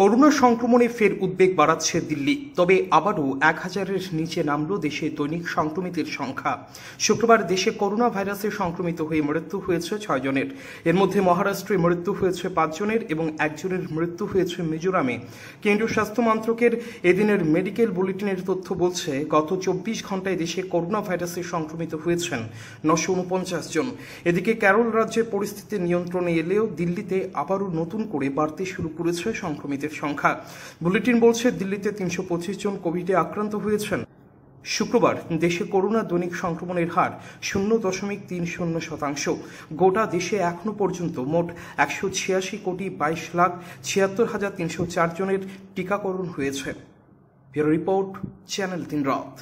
corona সংক্রমণে ফের উদ্বেগ বাড়াচ্ছে দিল্লি তবে আবারও এক হাজারের নিচে নামল দেশে দৈনিক সংক্রমিতের সংখ্যা শুক্রবার দেশে করোনা ভাইরাসে সংক্রমিত হয়ে মৃত্যু হয়েছে ছয় জনের এর মধ্যে মহারাষ্ট্রে মৃত্যু হয়েছে পাঁচজনের এবং একজনের মৃত্যু হয়েছে মিজোরামে কেন্দ্রীয় স্বাস্থ্য মন্ত্রকের এদিনের মেডিকেল বুলেটিনের তথ্য বলছে গত চব্বিশ ঘন্টায় দেশে করোনা ভাইরাসে সংক্রমিত হয়েছেন নশো উনপঞ্চাশ জন এদিকে কেরল রাজ্যে পরিস্থিতি নিয়ন্ত্রণে এলেও দিল্লিতে আবারও নতুন করে বাড়তে শুরু করেছে সংক্রমিত মৃতের সংখ্যা বুলেটিন বলছে দিল্লিতে তিনশো পঁচিশ জন কোভিডে আক্রান্ত হয়েছেন শুক্রবার দেশে করোনা দৈনিক সংক্রমণের হার শূন্য দশমিক তিন শূন্য শতাংশ গোটা দেশে এখনও পর্যন্ত মোট একশো ছিয়াশি কোটি বাইশ লাখ ছিয়াত্তর হাজার তিনশো চার জনের টিকাকরণ হয়েছে ব্যুরো রিপোর্ট চ্যানেল তিন রথ